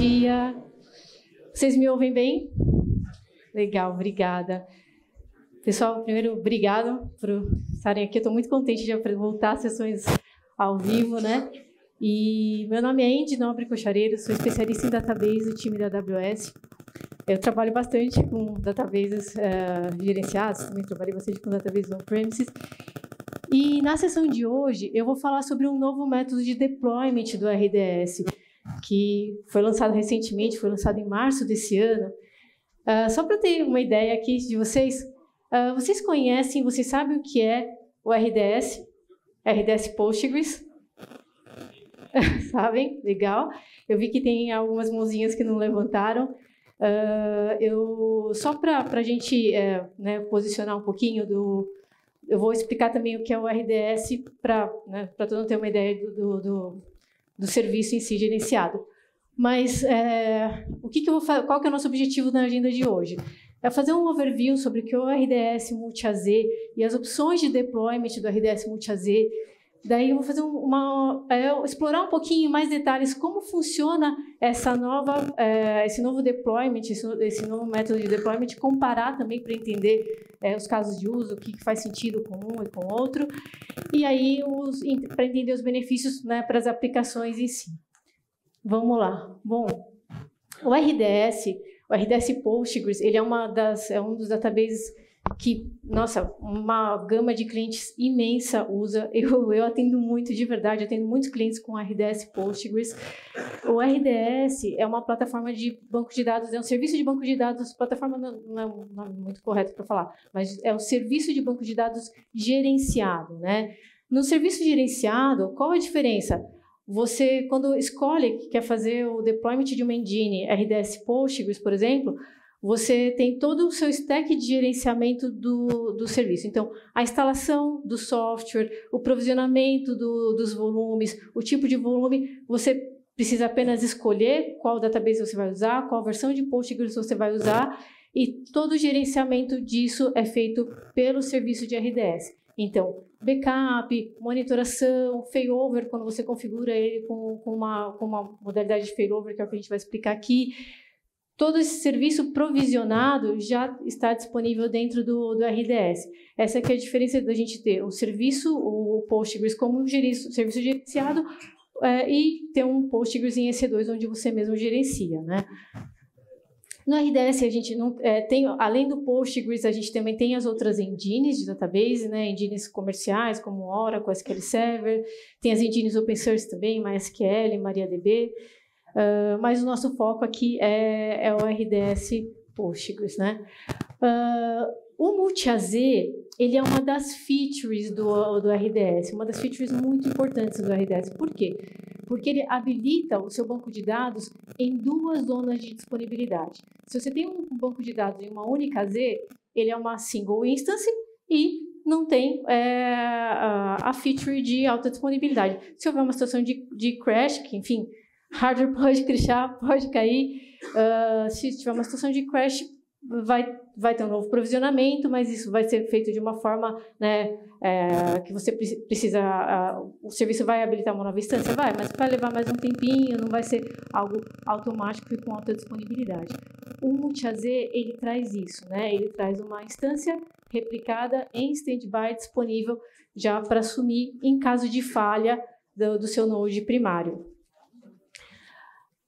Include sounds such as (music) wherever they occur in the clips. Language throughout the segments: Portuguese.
dia. Vocês me ouvem bem? Legal, obrigada. Pessoal, primeiro, obrigado por estarem aqui. Eu estou muito contente de voltar às sessões ao vivo, né? E meu nome é Andy Nobre Cochareiro, sou especialista em database do time da AWS. Eu trabalho bastante com databases uh, eh, gerenciados, também trabalhei bastante com databases on-premises. E na sessão de hoje, eu vou falar sobre um novo método de deployment do RDS que foi lançado recentemente, foi lançado em março desse ano. Uh, só para ter uma ideia aqui de vocês, uh, vocês conhecem, vocês sabem o que é o RDS, RDS Postgres? (laughs) sabem? Legal. Eu vi que tem algumas mãozinhas que não levantaram. Uh, eu só para a gente é, né, posicionar um pouquinho do, eu vou explicar também o que é o RDS para né, para todo mundo ter uma ideia do, do, do do serviço em si gerenciado. Mas é, o que, que eu vou, qual que é o nosso objetivo na agenda de hoje? É fazer um overview sobre o que é o RDS Multi-AZ e as opções de deployment do RDS Multi-AZ Daí eu vou fazer uma, é, explorar um pouquinho mais detalhes como funciona essa nova, é, esse novo deployment, esse, esse, novo método de deployment, comparar também para entender é, os casos de uso, o que, faz sentido com um e com outro, e aí para entender os benefícios né, para as aplicações em si. Vamos lá. Bom, o RDS, o RDS Postgres, ele é uma das, é um dos databases que, nossa, uma gama de clientes imensa usa. (laughs) Eu, eu atendo muito, de verdade, atendo muitos clientes com RDS Postgres. O RDS é uma plataforma de banco de dados, é um serviço de banco de dados, plataforma não, é, não nome muito correto para falar, mas é um serviço de banco de dados gerenciado, né? No serviço gerenciado, qual a diferença? Você, quando escolhe que quer fazer o deployment de uma engine RDS Postgres, por exemplo, você tem todo o seu stack de gerenciamento do, do serviço. Então, a instalação do software, o provisionamento do, dos volumes, o tipo de volume, você precisa apenas escolher qual database você vai usar, qual versão de Postgres você vai usar, e todo o gerenciamento disso é feito pelo serviço de RDS. Então, backup, monitoração, failover, quando você configura ele com, com, uma, com uma modalidade de failover, que é o que a gente vai explicar aqui Todo esse serviço provisionado já está disponível dentro do, do RDS. Essa é a diferença da gente ter o serviço, o Postgres como um serviço gerenciado é, e ter um Postgres em EC2 onde você mesmo gerencia, né? No RDS a gente não é, tem, além do Postgres, a gente também tem as outras engines de database, né? Engines comerciais como Oracle, SQL Server, tem as engines open source também, MySQL, MariaDB. Uh, mas o nosso foco aqui é, é o RDS Postgres, né? Uh, o Multi-AZ, ele é uma das features do, do RDS, uma das features muito importantes do RDS. Por quê? Porque ele habilita o seu banco de dados em duas zonas de disponibilidade. Se você tem um banco de dados em uma única Z, ele é uma single instance e não tem é, a, a feature de alta disponibilidade. Se houver uma situação de, de crash, que, enfim, hardware (laughs) pode crashar, pode cair. Uh, se tiver uma situação de crash, vai, vai ter um novo provisionamento, mas isso vai ser feito de uma forma né, é, que você precisa. o serviço vai habilitar uma nova instância? Vai, mas vai levar mais um tempinho, não vai ser algo automático e com alta disponibilidade. O multi-AZ, ele traz isso, né? ele traz uma instância replicada em standby disponível já para assumir em caso de falha do, do seu node primário.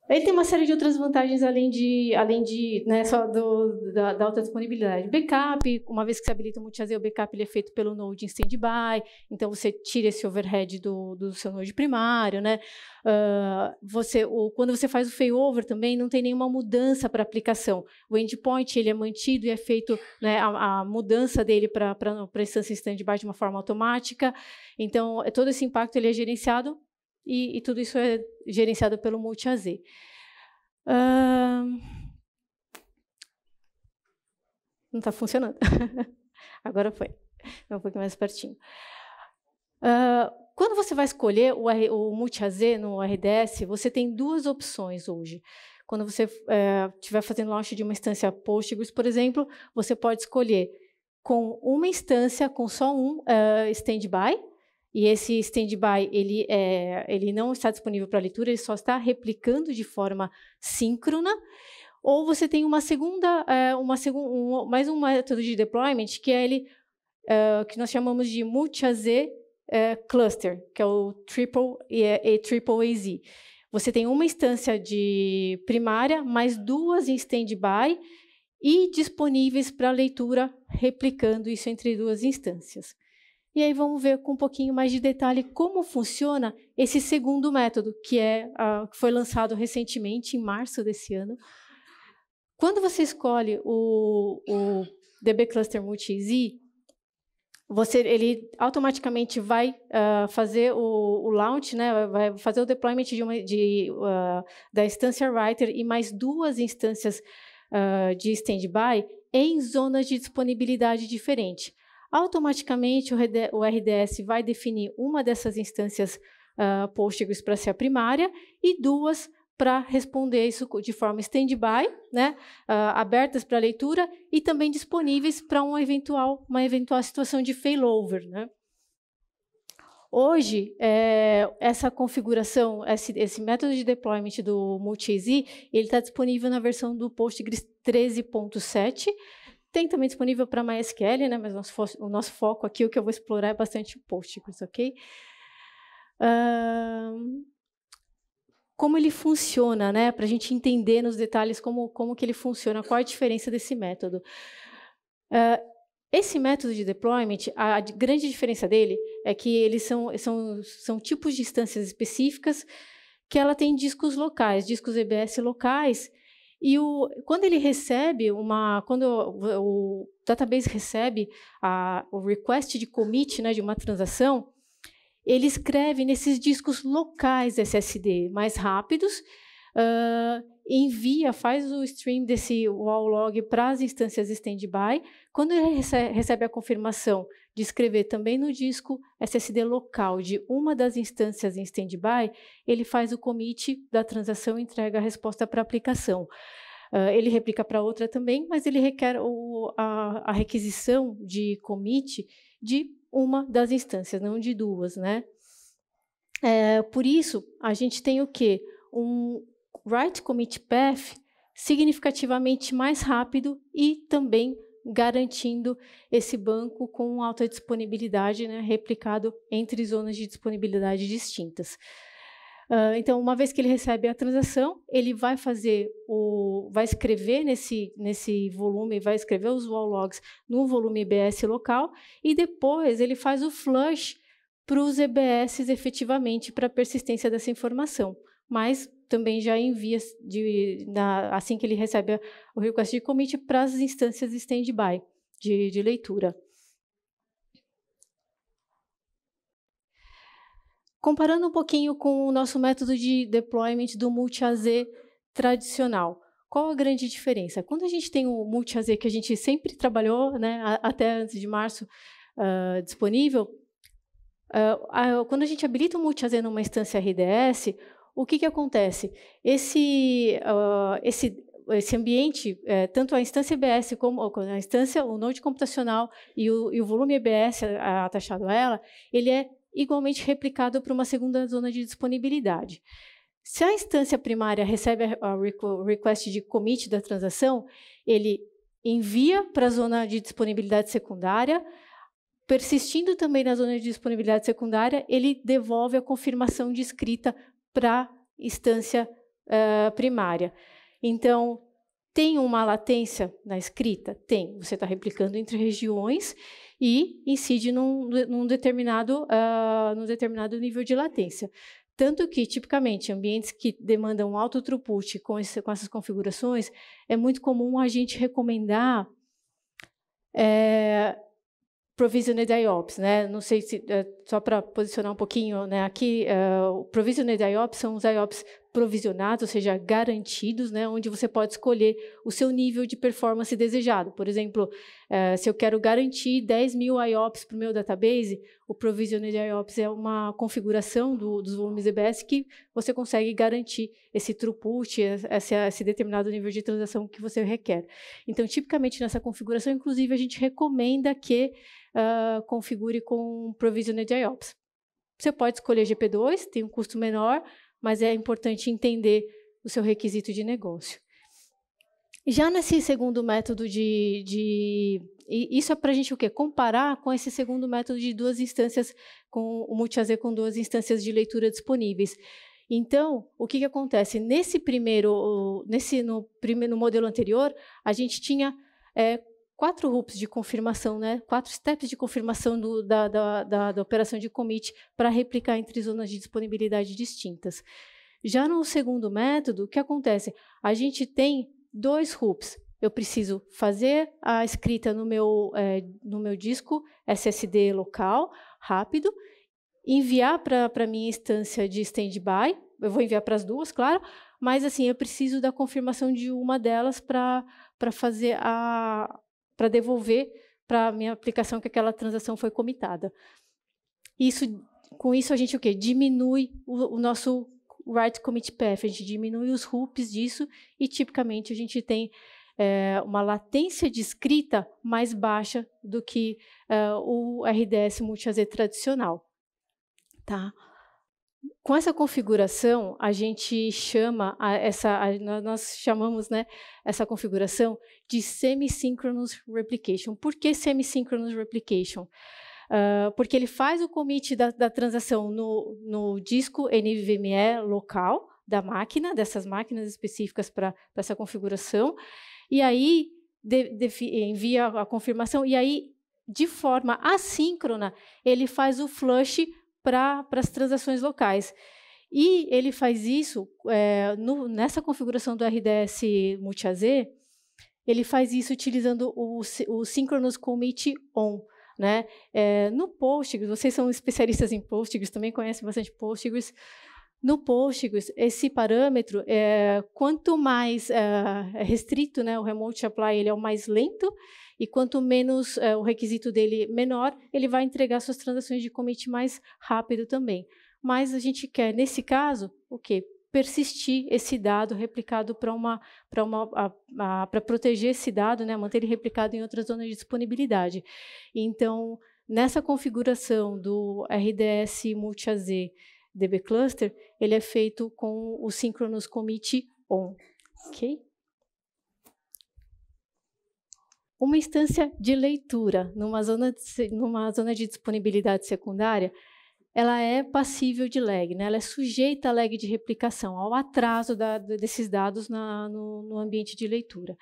Ele tem uma série de outras vantagens além de, além de né, só do, da, da alta disponibilidade. Backup, uma vez que se habilita o multi o backup ele é feito pelo Node em standby, então você tira esse overhead do, do seu Node primário, né? Uh, você, o, quando você faz o failover também, não tem nenhuma mudança para a aplicação. O endpoint ele é mantido e é feito né, a, a mudança dele para a instância standby de uma forma automática. Então, é, todo esse impacto ele é gerenciado e, e tudo isso é gerenciado pelo Multiaz. Uh, não está funcionando. (laughs) Agora foi. É um pouquinho mais pertinho. Uh, quando você vai escolher o, o Multi-AZ no RDS, você tem duas opções hoje. Quando você é, estiver é, fazendo launch de uma instância Postgres, por exemplo, você pode escolher com uma instância, com só um uh, standby, e esse stand-by, ele, é, ele não está disponível para leitura, ele só está replicando de forma síncrona. Ou você tem uma segunda, é, uma um, mais um método de deployment, que é ele, é, que nós chamamos de multi-AZ é, cluster, que é o triple, e, é, triple AZ. Você tem uma instância de primária, mais duas em stand-by e disponíveis para leitura, replicando isso entre duas instâncias. E aí vamos ver com um pouquinho mais de detalhe como funciona esse segundo método, que é uh, foi lançado recentemente, em março desse ano. Quando você escolhe o, o DB Cluster Multi-Z, você, ele automaticamente vai uh, fazer o, o, launch, né, vai fazer o deployment de uma, de, uh, da instância writer e mais duas instâncias uh, de standby em zonas de disponibilidade diferente automaticamente o RDS vai definir uma dessas instâncias uh, Postgres para ser a primária e duas para responder isso de forma standby, né, uh, abertas para leitura e também disponíveis para um eventual, uma eventual situação de failover. Né. Hoje, é, essa configuração, esse, esse, método de deployment do multi ele está disponível na versão do Postgres 13.7, tem também disponível para MySQL, né? mas nosso, o nosso foco aqui, o que eu vou explorar é bastante o Postgres, ok? Uh, como ele funciona, né? Para a gente entender nos detalhes como, como que ele funciona, qual a diferença desse método. Uh, esse método de deployment, a grande diferença dele é que eles são, são, são tipos de instâncias específicas que ela tem discos locais, discos EBS locais, e o, quando ele recebe uma. Quando o, o database recebe a, o request de commit né, de uma transação, ele escreve nesses discos locais SSD mais rápidos, uh, envia, faz o stream desse wall log para as instâncias standby. Quando ele recebe a confirmação de escrever também no disco SSD local de uma das instâncias em standby, ele faz o commit da transação e entrega a resposta para a aplicação. Uh, ele replica para outra também, mas ele requer o, a, a, requisição de commit de uma das instâncias, não de duas, né? É, por isso, a gente tem o quê? Um write commit path significativamente mais rápido e também garantindo esse banco com alta disponibilidade, né, replicado entre zonas de disponibilidade distintas. Uh, então, uma vez que ele recebe a transação, ele vai fazer o, vai escrever nesse, nesse volume, vai escrever os wall logs no volume EBS local e depois ele faz o flush para os EBS efetivamente para a persistência dessa informação. Mas também já envia, de, na, assim que ele recebe o request de commit, para as instâncias stand-by de, de leitura. Comparando um pouquinho com o nosso método de deployment do multi-AZ tradicional, qual a grande diferença? Quando a gente tem o multi-AZ que a gente sempre trabalhou, né, até antes de março, uh, disponível, uh, quando a gente habilita o multi-AZ numa instância RDS, o que, que acontece? Esse, uh, esse, esse ambiente, é, tanto a instância EBS como a instância, o node computacional e o, e o volume EBS eh, atachado a ela, ele é igualmente replicado para uma segunda zona de disponibilidade. Se a instância primária recebe a request de commit da transação, ele envia para a zona de disponibilidade secundária, persistindo também na zona de disponibilidade secundária, ele devolve a confirmação de escrita para instância uh, primária. Então, tem uma latência na escrita? Tem. Você está replicando entre regiões e incide num, num determinado, uh, num determinado nível de latência. Tanto que, tipicamente, ambientes que demandam alto throughput com, esse, com essas configurações, é muito comum a gente recomendar é, Provisioned IOPS, né? Não sei se, eh, só para posicionar um pouquinho, né? Aqui, uh, o Provisioned IOPS são os IOPS provisionados, ou seja, garantidos, né, onde você pode escolher o seu nível de performance desejado. Por exemplo, eh, se eu quero garantir 10 mil IOPS para o meu database, o Provisioned IOPS é uma configuração do, dos volumes EBS que você consegue garantir esse throughput, esse, esse determinado nível de transação que você requer. Então, tipicamente nessa configuração, inclusive, a gente recomenda que uh, configure com Provisioned IOPS. Você pode escolher GP2, tem um custo menor, mas é importante entender o seu requisito de negócio. Já nesse segundo método de, de isso é para a gente o quê? Comparar com esse segundo método de duas instâncias com o Multiazer com duas instâncias de leitura disponíveis. Então, o que, que acontece nesse primeiro, nesse no primeiro no modelo anterior, a gente tinha é, quatro RUPs de confirmação, né? quatro steps de confirmação do, da, da, da, da operação de commit para replicar entre zonas de disponibilidade distintas. Já no segundo método, o que acontece? A gente tem dois RUPs. Eu preciso fazer a escrita no meu, é, no meu disco SSD local, rápido, enviar para a minha instância de standby. Eu vou enviar para as duas, claro, mas assim eu preciso da confirmação de uma delas para fazer a, para devolver para a minha aplicação que aquela transação foi comitada. Isso, com isso a gente o quê? Diminui o, o nosso write commit path, a gente diminui os hoops disso e tipicamente a gente tem é, uma latência de escrita mais baixa do que é, o RDS multi-AZ tradicional. Tá? Com essa configuração, a gente chama a essa, a, nós chamamos, né, essa configuração de semi-synchronous replication. Por que semi-synchronous replication? Uh, porque ele faz o commit da, da transação no, no disco NVMe local da máquina, dessas máquinas específicas para essa configuração, e aí de, de, envia a confirmação, e aí, de forma assíncrona, ele faz o flush para as transações locais. E ele faz isso é, no, nessa configuração do RDS Multi-AZ, ele faz isso utilizando o, o Synchronous Commit On. Né? É, no Postgres, vocês são especialistas em Postgres, também conhecem bastante Postgres. No Postgres, esse parâmetro, é, quanto mais é, é, restrito né, o remote apply, ele é o mais lento, e quanto menos é, o requisito dele menor, ele vai entregar suas transações de commit mais rápido também. Mas a gente quer, nesse caso, o quê? persistir esse dado replicado para uma para uma para proteger esse dado, né, manter ele replicado em outras zonas de disponibilidade. Então, nessa configuração do RDS multi-AZ DB Cluster, ele é feito com o Synchronous Commit On. Okay? Uma instância de leitura numa zona de, numa zona de disponibilidade secundária, ela é passível de lag, né? ela é sujeita a lag de replicação, ao atraso da, desses dados na, no, no ambiente de leitura.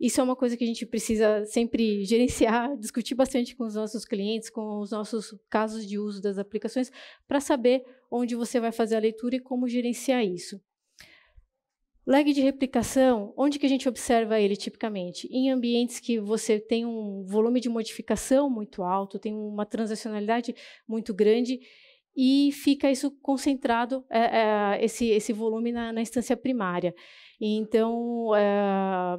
Isso é uma coisa que a gente precisa sempre gerenciar, (laughs) discutir bastante com os nossos clientes, com os nossos casos de uso das aplicações, para saber onde você vai fazer a leitura e como gerenciar isso. Lag de replicação, onde que a gente observa ele tipicamente? Em ambientes que você tem um volume de modificação muito alto, tem uma transacionalidade muito grande e fica isso concentrado, é, é, esse, esse volume na, na, instância primária. Então, é,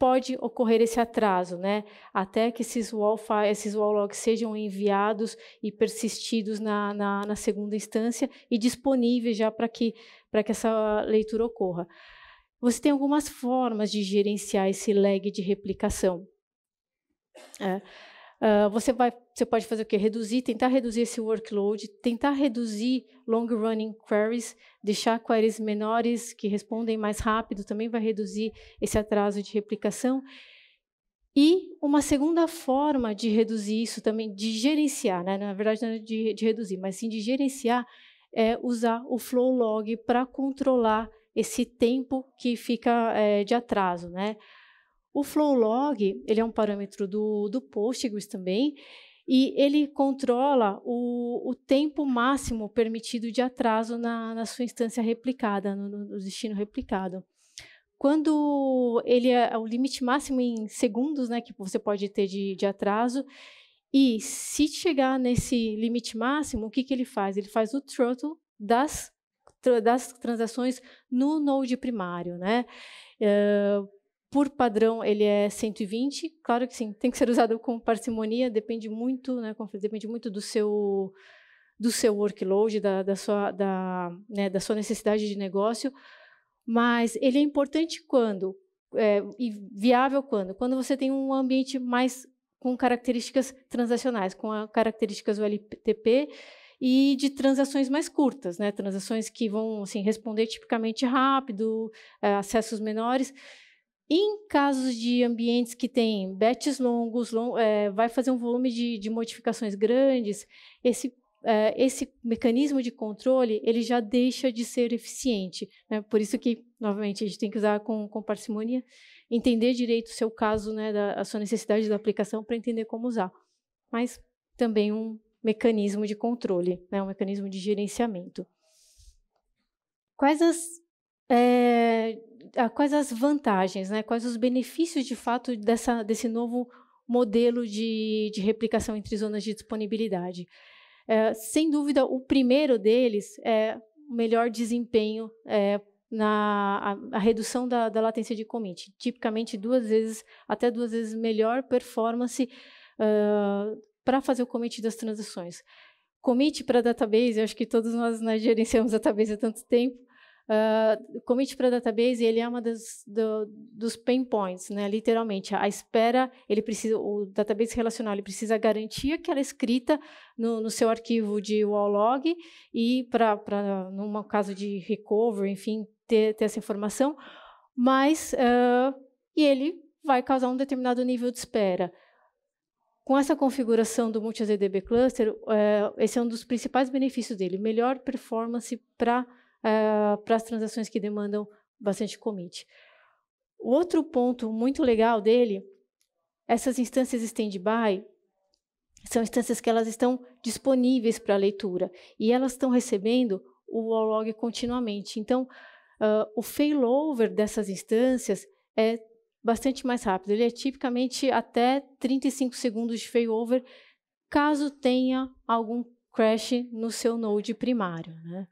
pode ocorrer esse atraso, né? Até que esses wall, esses wall logs sejam enviados e persistidos na, na, na segunda instância e disponíveis já para que, que essa leitura ocorra. Você tem algumas formas de gerenciar esse lag de replicação. É. Ah, você, vai, você pode fazer o quê? Reduzir, tentar reduzir esse workload, tentar reduzir long-running queries, deixar queries menores que respondem mais rápido, também vai reduzir esse atraso de replicação. E uma segunda forma de reduzir isso também, de gerenciar, né? na verdade não é de, de reduzir, mas sim de gerenciar, é usar o flow log para controlar esse tempo que fica é, de atraso, né? O Flowlog, ele é um parâmetro do, do Postgres também, e ele controla o, o tempo máximo permitido de atraso na, na sua instância replicada, no, no destino replicado quando ele é, é o limite máximo em segundos, né, que você pode ter de, de atraso. E se chegar nesse limite máximo, o que, que ele faz? Ele faz o throttle das, das transações no node primário, né? Uh, por padrão, ele é 120. Claro que sim, tem que ser usado com parcimonia, depende muito, né, depende muito do seu do seu workload, da, da sua, da, né, da sua necessidade de negócio, mas ele é importante quando é, e viável quando? Quando você tem um ambiente mais com características transacionais, com características LTP e de transações mais curtas, né? transações que vão assim, responder tipicamente rápido, é, acessos menores. Em casos de ambientes que têm bets longos, long, é, vai fazer um volume de, de modificações grandes, esse eh, esse mecanismo de controle ele já deixa de ser eficiente. Né? Por isso que, novamente, a gente tem que usar com, com parcimonia, entender direito o seu caso, né, da, a sua necessidade da aplicação para entender como usar. Mas também um mecanismo de controle, né, um mecanismo de gerenciamento. Quais as é, quais as vantagens, né? quais os benefícios de fato dessa, desse novo modelo de, de replicação entre zonas de disponibilidade. É, sem dúvida, o primeiro deles é o melhor desempenho é, na a, a redução da, da, latência de commit. Tipicamente, duas vezes, até duas vezes melhor performance uh, para fazer o commit das transações. Commit para database, eu acho que todos nós, né, gerenciamos gerenciamos database há tanto tempo, Uh, ah, commit para database, ele é uma das do, dos pain points, né? Literalmente, a espera, ele precisa, o database relacional, ele precisa garantir aquela escrita no, no seu arquivo de wall log e para, num caso de recovery, enfim, ter, ter essa informação, mas uh, e ele vai causar um determinado nível de espera. Com essa configuração do multi-zdb Cluster, eh, esse é um dos principais benefícios dele, melhor performance para ah, para as transações que demandam bastante commit. O outro ponto muito legal dele, essas instâncias stand-by são instâncias que elas estão disponíveis para leitura e elas estão recebendo o log continuamente. Então, uh, o failover dessas instâncias é bastante mais rápido. Ele é tipicamente até 35 segundos de failover, caso tenha algum crash no seu node primário. Né?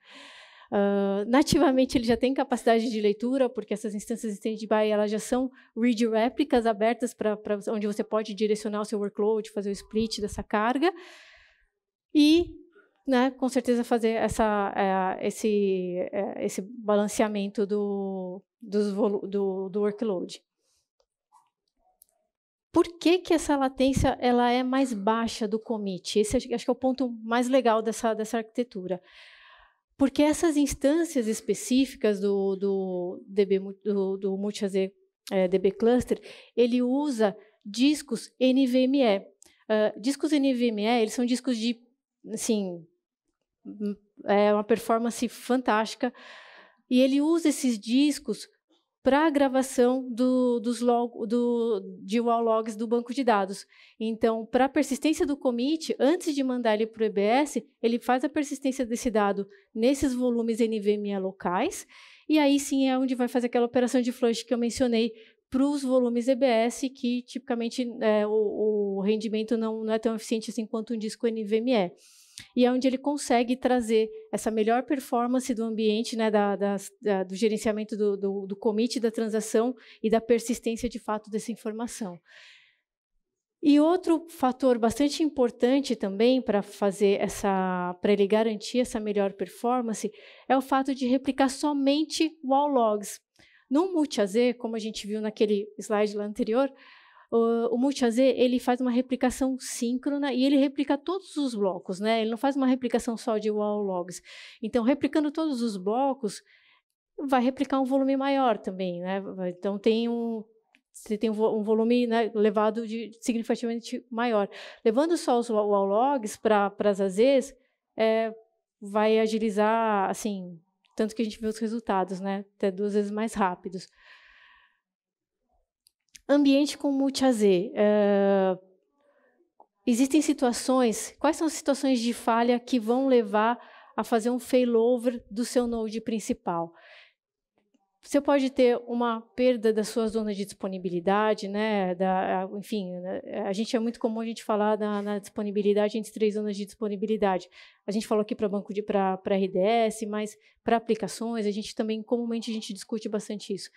Uh, nativamente, ele já tem capacidade de leitura, porque essas instâncias standby elas já são read réplicas abertas para onde você pode direcionar o seu workload, fazer o split dessa carga. E, né, com certeza, fazer essa, é, esse, é, esse balanceamento do, do, do workload. Por que, que essa latência ela é mais baixa do commit? Esse acho que é o ponto mais legal dessa, dessa arquitetura porque essas instâncias específicas do, do, DB, do, do Multiazer eh, é, DB Cluster, ele usa discos NVMe. Uh, ah, discos NVMe, eles são discos de, assim, é uma performance fantástica, e ele usa esses discos para a gravação do, dos log, do, de wall logs do banco de dados. Então, para a persistência do commit, antes de mandar ele para o EBS, ele faz a persistência desse dado nesses volumes NVMe locais, e aí sim é onde vai fazer aquela operação de flush que eu mencionei para os volumes EBS, que tipicamente é, o, o, rendimento não, não é tão eficiente assim quanto um disco NVMe e é onde ele consegue trazer essa melhor performance do ambiente, né, da, da, da, do gerenciamento do, do, do commit da transação e da persistência de fato dessa informação. E outro fator bastante importante também para fazer essa, para ele garantir essa melhor performance, é o fato de replicar somente wall logs. No multi-AZ, como a gente viu naquele slide lá anterior, o, MultiAZ ele faz uma replicação síncrona e ele replica todos os blocos, né? Ele não faz uma replicação só de wall logs. Então, replicando todos os blocos, vai replicar um volume maior também, né? Então, tem um, você tem um volume né, elevado de significativamente maior. Levando só os wall logs para as AZs, é, vai agilizar, assim, tanto que a gente vê os resultados, né? Até duas vezes mais rápidos. Ambiente com multi Uh, eh, existem situações, quais são as situações de falha que vão levar a fazer um failover do seu node principal? Você pode ter uma perda da sua zona de disponibilidade, né? Da, enfim, né, a gente é muito comum a gente falar na disponibilidade entre três zonas de disponibilidade. A gente falou aqui para banco de para RDS, mas para aplicações a gente também comumente a gente discute bastante isso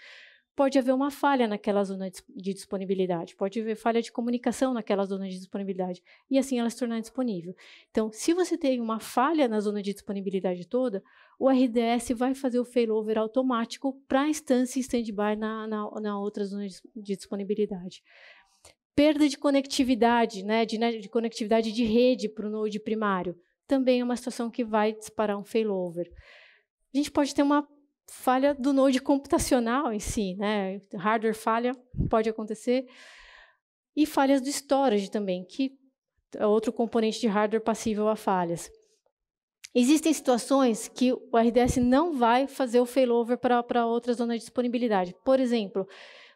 pode haver uma falha naquela zona de disponibilidade, pode haver falha de comunicação naquela zona de disponibilidade, e assim ela se tornar disponível. Então, se você tem uma falha na zona de disponibilidade toda, o RDS vai fazer o failover automático para a instância standby na, na, na outra zona de disponibilidade perda de conectividade, né, de, né, de conectividade de rede para o node primário, também é uma situação que vai disparar um failover. A gente pode ter uma falha do node computacional em si, né? Hardware falha, pode acontecer. E falhas do storage também, que é outro componente de hardware passível a falhas. Existem situações que o RDS não vai fazer o failover para outra zona de disponibilidade. Por exemplo,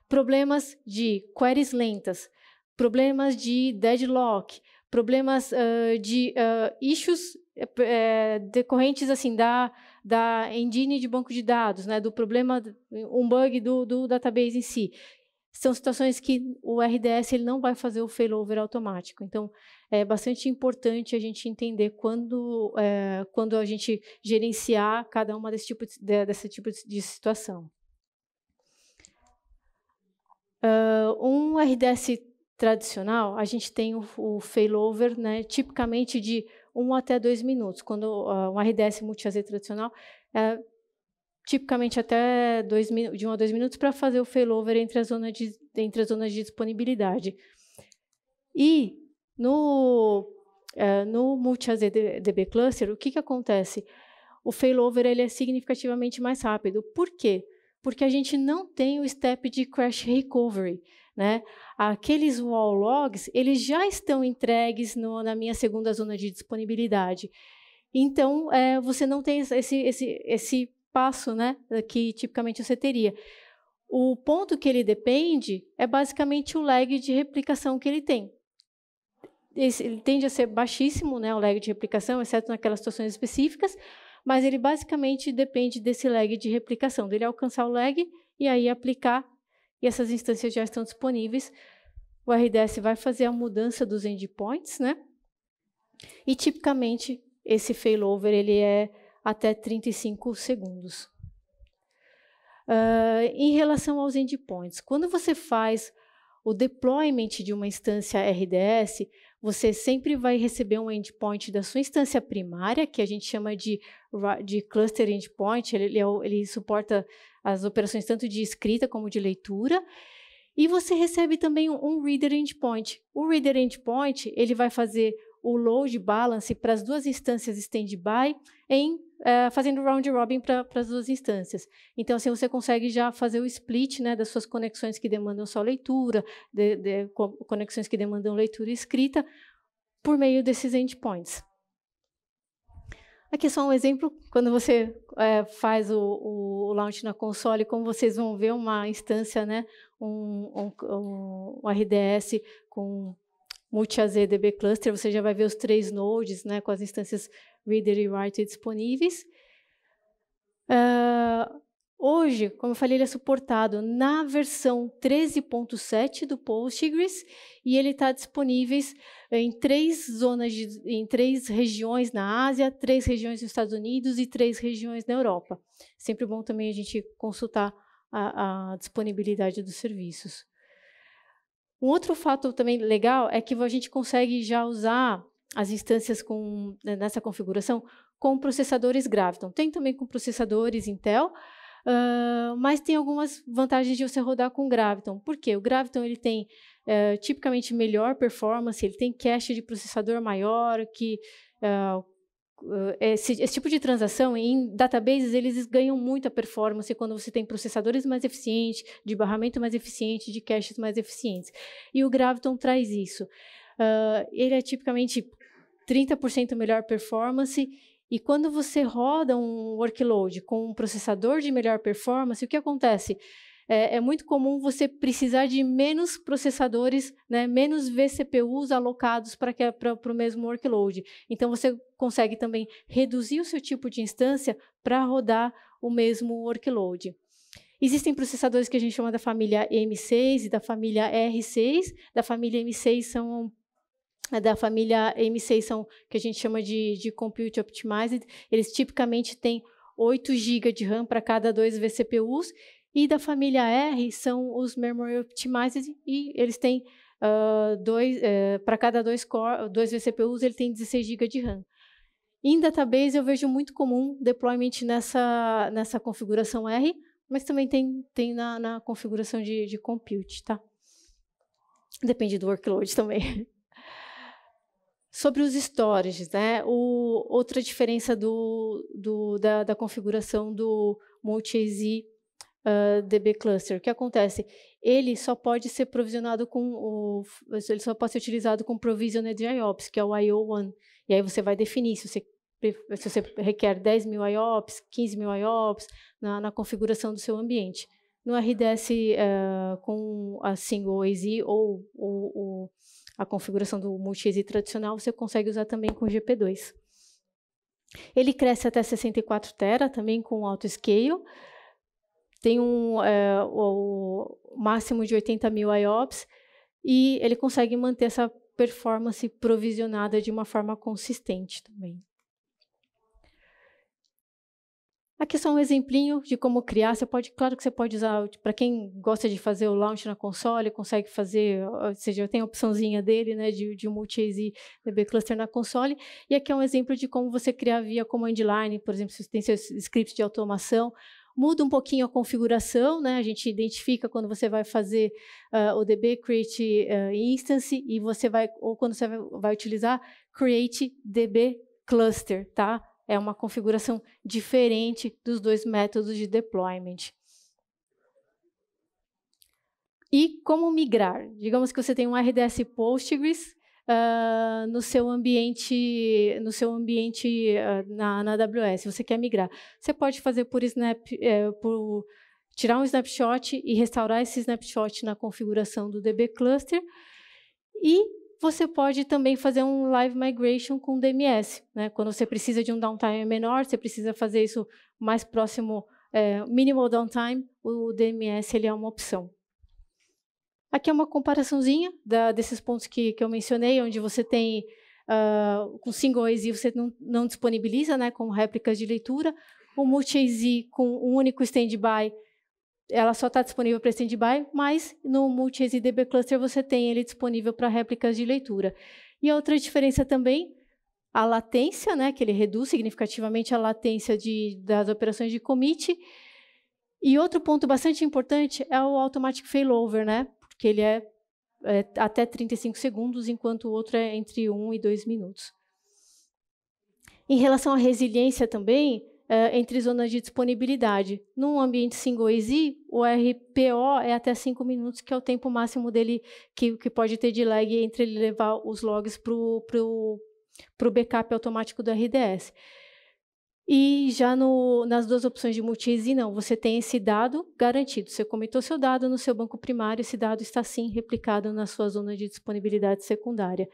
problemas de queries lentas, problemas de deadlock, problemas uh, de uh, issues é, decorrentes assim da da engine de banco de dados, né, do problema um bug do, do database em si. São situações que o RDS ele não vai fazer o failover automático. Então, é bastante importante a gente entender quando, é, quando a gente gerenciar cada uma desse tipo de, desse tipo de situação. Uh, um RDS tradicional, a gente tem o, o failover, né, tipicamente de 1 um até 2 minutos. Quando uh, um RDS multi-AZ tradicional, é, tipicamente até dois, de 1 um a 2 minutos para fazer o failover entre as zonas de, entre as zonas de disponibilidade. E no, é, no multi-AZ DB cluster, o que, que acontece? O failover ele é significativamente mais rápido. Por quê? Porque a gente não tem o step de crash recovery. Né? Aqueles wall logs, eles já estão entregues no, na minha segunda zona de disponibilidade. Então, é, você não tem esse, esse, esse passo né, que tipicamente você teria. O ponto que ele depende é basicamente o lag de replicação que ele tem. Esse, ele tende a ser baixíssimo, né, o lag de replicação, exceto naquelas situações específicas, mas ele basicamente depende desse lag de replicação, dele alcançar o lag e aí aplicar e essas instâncias já estão disponíveis. O RDS vai fazer a mudança dos endpoints, né? E tipicamente esse failover ele é até 35 segundos. Uh, em relação aos endpoints, quando você faz o deployment de uma instância RDS, você sempre vai receber um endpoint da sua instância primária, que a gente chama de, de cluster endpoint, ele, ele, é ele suporta as operações tanto de escrita como de leitura. E você recebe também um Reader Endpoint. O Reader Endpoint ele vai fazer o load balance para as duas instâncias standby em eh, fazendo round robin para as duas instâncias. Então, assim, você consegue já fazer o split né, das suas conexões que demandam só leitura, de, de, conexões que demandam leitura e escrita, por meio desses endpoints. Aqui é só um exemplo, quando você é, faz o, o, launch na console, como vocês vão ver uma instância, né, um, um, um RDS com multi-AZDB cluster, você já vai ver os três nodes né, com as instâncias reader e write disponíveis. Uh, Hoje, como eu falei, ele é suportado na versão 13.7 do Postgres e ele está disponível em três zonas, de, em três regiões na Ásia, três regiões nos Estados Unidos e três regiões na Europa. Sempre bom também a gente consultar a, a disponibilidade dos serviços. Um outro fato também legal é que a gente consegue já usar as instâncias com, né, nessa configuração com processadores Graviton. Tem também com processadores Intel, Uh, mas tem algumas vantagens de você rodar com o Graviton. Por quê? O Graviton ele tem uh, tipicamente melhor performance, ele tem cache de processador maior, que uh, esse, esse, tipo de transação em databases eles ganham muita performance quando você tem processadores mais eficientes, de barramento mais eficiente, de caches mais eficientes. E o Graviton traz isso. Uh, ele é tipicamente 30% melhor performance e quando você roda um workload com um processador de melhor performance, o que acontece? É, é, muito comum você precisar de menos processadores, né, menos VCPUs alocados para o mesmo workload. Então, você consegue também reduzir o seu tipo de instância para rodar o mesmo workload. Existem processadores que a gente chama da família M6 e da família R6. Da família M6 são da família M6 são que a gente chama de, de Compute Optimized. Eles tipicamente têm 8 GB de RAM para cada dois vCPUs. E da família R são os Memory Optimized e eles têm uh, dois uh, para cada dois, core, dois vCPUs ele tem 16 GB de RAM. Em database eu vejo muito comum deployment nessa nessa configuração R, mas também tem tem na, na configuração de, de compute, tá? Depende do workload também. (laughs) Sobre os storages, né? O, outra diferença do, do, da, da, configuração do multi uh, ah, DB Cluster, o que acontece? Ele só pode ser provisionado com o, ele só pode ser utilizado com Provisioned IOPS, que é o IO1. E aí você vai definir se você se você requer 10 mil IOPS, 15 mil IOPS na, na configuração do seu ambiente. No RDS uh, ah, com a single AZ ou, o ou a configuração do multi-ESI tradicional, você consegue usar também com GP2. Ele cresce até 64 tera, também com alto scale. Tem um, é, o máximo de 80 mil IOPS e ele consegue manter essa performance provisionada de uma forma consistente também. Aqui é só um exemplinho de como criar. Você pode, claro que você pode usar, para quem gosta de fazer o launch na console, consegue fazer, ou seja, tem a opçãozinha dele, né, de, de multi-AZ DB cluster na console. E aqui é um exemplo de como você criar via command line, por exemplo, se você tem seus scripts de automação, muda um pouquinho a configuração, né? A gente identifica quando você vai fazer uh, o DB create uh, instance e você vai ou quando você vai utilizar create DB cluster, tá? é uma configuração diferente dos dois métodos de deployment. E como migrar? Digamos que você tem um RDS Postgres uh, no seu ambiente, no seu ambiente uh, na, na, AWS. Você quer migrar? Você pode fazer por snap, uh, por tirar um snapshot e restaurar esse snapshot na configuração do DB Cluster. E você pode também fazer um live migration com DMS. Né? Quando você precisa de um downtime menor, você precisa fazer isso mais próximo, é, minimal downtime, o DMS ele é uma opção. Aqui é uma comparaçãozinha da, desses pontos que, que eu mencionei, onde você tem uh, com single AZ você não, não disponibiliza né, com réplicas de leitura, o multi-AZ com um único standby ela só está disponível para stand-by, mas no multi DB Cluster você tem ele disponível para réplicas de leitura. E a outra diferença também, a latência, né, que ele reduz significativamente a latência de, das operações de commit. E outro ponto bastante importante é o automatic failover, né, porque ele é, é até 35 segundos, enquanto o outro é entre 1 e 2 minutos. Em relação à resiliência também, entre zonas de disponibilidade. Num ambiente single EZ, o RPO é até 5 minutos, que é o tempo máximo dele que, que pode ter de lag entre ele levar os logs para o backup automático do RDS. E já no, nas duas opções de multi-EZ, não, você tem esse dado garantido. Você comitou seu dado no seu banco primário, esse dado está sim replicado na sua zona de disponibilidade secundária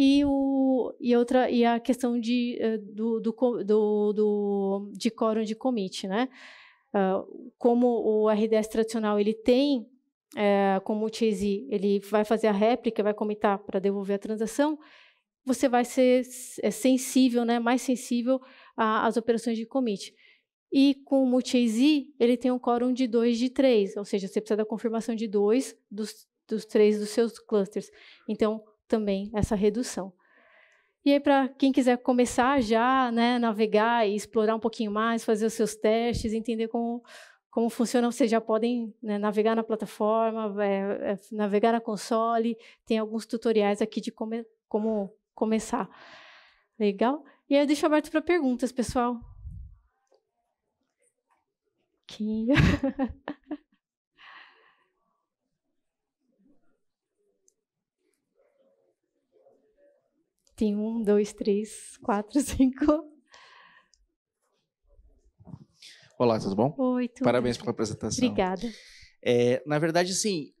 e, o, e, outra, e a questão de, eh, do, do, do, do de quórum de commit. Né? Uh, como o RDS tradicional ele tem, é, como o Chase, ele vai fazer a réplica, vai comitar para devolver a transação, você vai ser é, sensível, né, mais sensível às operações de commit. E com o multi ele tem um quórum de 2 de 3, ou seja, você precisa da confirmação de 2 dos, dos dos seus clusters. Então, também essa redução. E aí, para quem quiser começar já, né, navegar e explorar um pouquinho mais, fazer os seus testes, entender como, como funciona, vocês já podem né, navegar na plataforma, é, é, navegar na console, tem alguns tutoriais aqui de come, como começar. Legal? E aí, eu deixo aberto para perguntas, pessoal. Quem... (laughs) Tem um, dois, três, quatro, (laughs) cinco. Olá, tudo bom? Oi, tudo. Parabéns pela apresentação. Obrigada. É, na verdade, sim,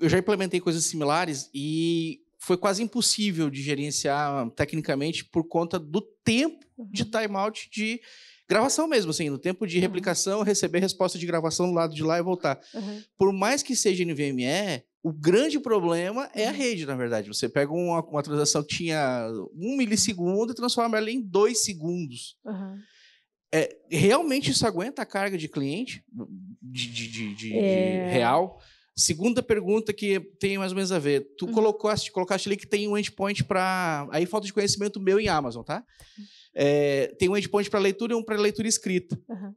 eu já implementei coisas similares e foi quase impossível de gerenciar tecnicamente por conta do tempo uhum. de timeout de gravação mesmo, assim, no tempo de replicação, receber resposta de gravação do lado de lá e voltar. Uhum. Por mais que seja NVMe, o grande problema é a uhum. rede, na verdade. Você pega uma, uma transação que tinha um milissegundo e transforma ela em dois segundos. Uhum. É, realmente isso aguenta a carga de cliente de, de, de, de é... real? Segunda pergunta que tem mais ou menos a ver. Tu uhum. colocaste, colocaste ali que tem um endpoint para. Aí falta de conhecimento meu em Amazon, tá? Uhum. É, tem um endpoint para leitura e um para leitura escrita. Uhum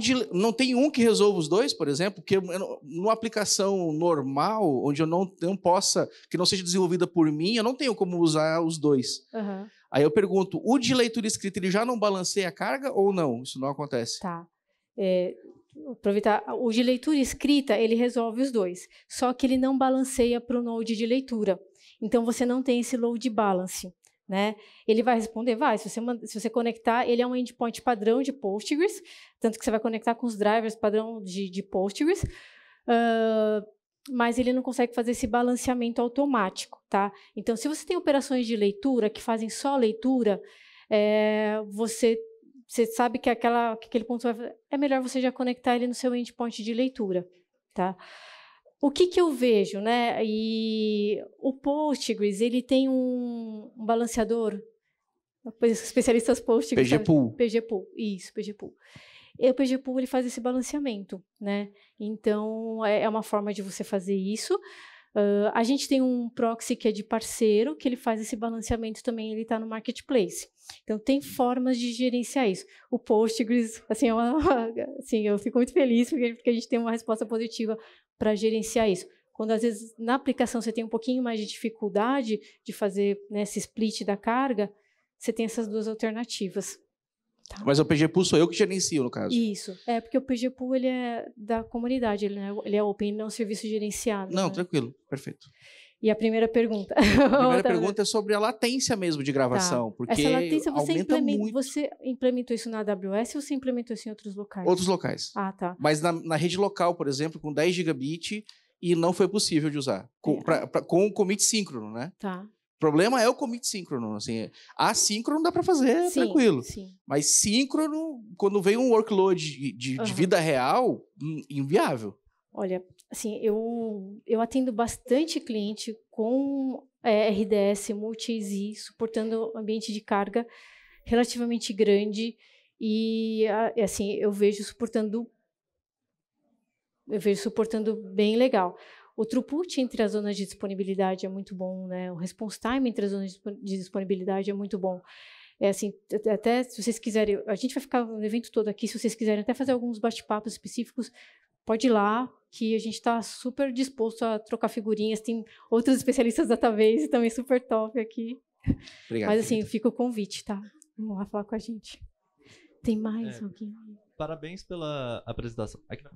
de, não tem um que resolva os dois, por exemplo, porque numa aplicação normal, onde eu não, não possa, que não seja desenvolvida por mim, eu não tenho como usar os dois. Uhum. Aí eu pergunto, o de leitura escrita, ele já não balanceia a carga ou não? Isso não acontece. Tá. É, aproveitar, o de leitura escrita, ele resolve os dois, só que ele não balanceia para o node de leitura. Então, você não tem esse load balance. Né? Ele vai responder, vai. Se você, se você conectar, ele é um endpoint padrão de Postgres, tanto que você vai conectar com os drivers padrão de, de Postgres, uh, mas ele não consegue fazer esse balanceamento automático, tá? Então, se você tem operações de leitura que fazem só leitura, é, você você sabe que aquela, que aquele ponto é melhor você já conectar ele no seu endpoint de leitura, tá? o que, que eu vejo, né? E o Postgres, ele tem um, um balanceador, especialistas Postgres... PGPool. PGPool, isso, PGPool. E o PGPool, ele faz esse balanceamento, né? Então, é, é uma forma de você fazer isso. Uh, a gente tem um proxy que é de parceiro, que ele faz esse balanceamento também, ele está no marketplace. Então, tem formas de gerenciar isso. O Postgres, assim, é uma, (laughs) assim eu fico muito feliz porque, porque a gente tem uma resposta positiva para gerenciar isso. Quando, às vezes, na aplicação você tem um pouquinho mais de dificuldade de fazer né, esse split da carga, você tem essas duas alternativas. Tá. Mas o PGPool sou eu que gerencio, no caso. Isso. É, porque o PGPool ele é da comunidade, ele, é, ele é open, não é um serviço gerenciado. Não, né? tranquilo, perfeito. E a primeira pergunta? A primeira (laughs) pergunta é sobre a latência mesmo de gravação. Tá. Porque Essa latência você, muito. você implementou isso na AWS ou você implementou isso em outros locais? Outros locais. Ah, tá. Mas na, na rede local, por exemplo, com 10 gigabit e não foi possível de usar. Com, é. pra, pra, com o commit síncrono, né? Tá. O problema é o commit síncrono. Assim, assíncrono dá para fazer sim, tranquilo. Sim. Mas síncrono, quando vem um workload de, de, uhum. de vida real, hum, inviável. Olha, assim, eu, eu atendo bastante cliente com é, RDS, multi-EZ, suportando ambiente de carga relativamente grande. E, assim, eu vejo suportando eu vejo suportando bem legal. O throughput entre as zonas de disponibilidade é muito bom, né? O response time entre as zonas de disponibilidade é muito bom. É assim, até se vocês quiserem, a gente vai ficar no evento todo aqui, se vocês quiserem até fazer alguns bate-papos específicos, pode ir lá, que a gente está super disposto a trocar figurinhas. Tem outros especialistas da database também super top aqui. Obrigado. Mas assim, fica o convite, tá? Vamos lá falar com a gente. Tem mais é, alguém? Parabéns pela apresentação. Aqui não.